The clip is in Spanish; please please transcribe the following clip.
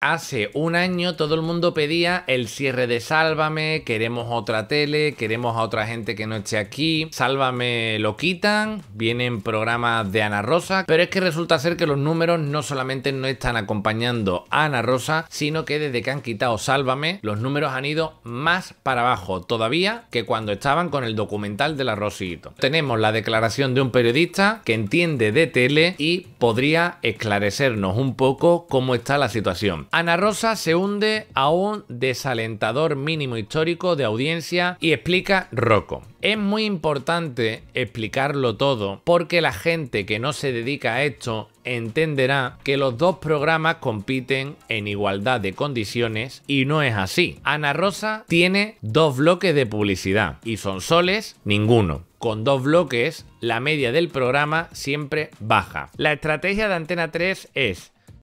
Hace un año todo el mundo pedía el cierre de Sálvame, queremos otra tele, queremos a otra gente que no esté aquí, Sálvame lo quitan, vienen programas de Ana Rosa, pero es que resulta ser que los números no solamente no están acompañando a Ana Rosa, sino que desde que han quitado Sálvame, los números han ido más para abajo todavía que cuando estaban con el documental de la Rosito. Tenemos la declaración de un periodista que entiende de tele y podría esclarecernos un poco cómo está la situación. Ana Rosa se hunde a un desalentador mínimo histórico de audiencia y explica roco. Es muy importante explicarlo todo porque la gente que no se dedica a esto entenderá que los dos programas compiten en igualdad de condiciones y no es así. Ana Rosa tiene dos bloques de publicidad y son soles ninguno con dos bloques, la media del programa siempre baja. La estrategia de Antena 3 es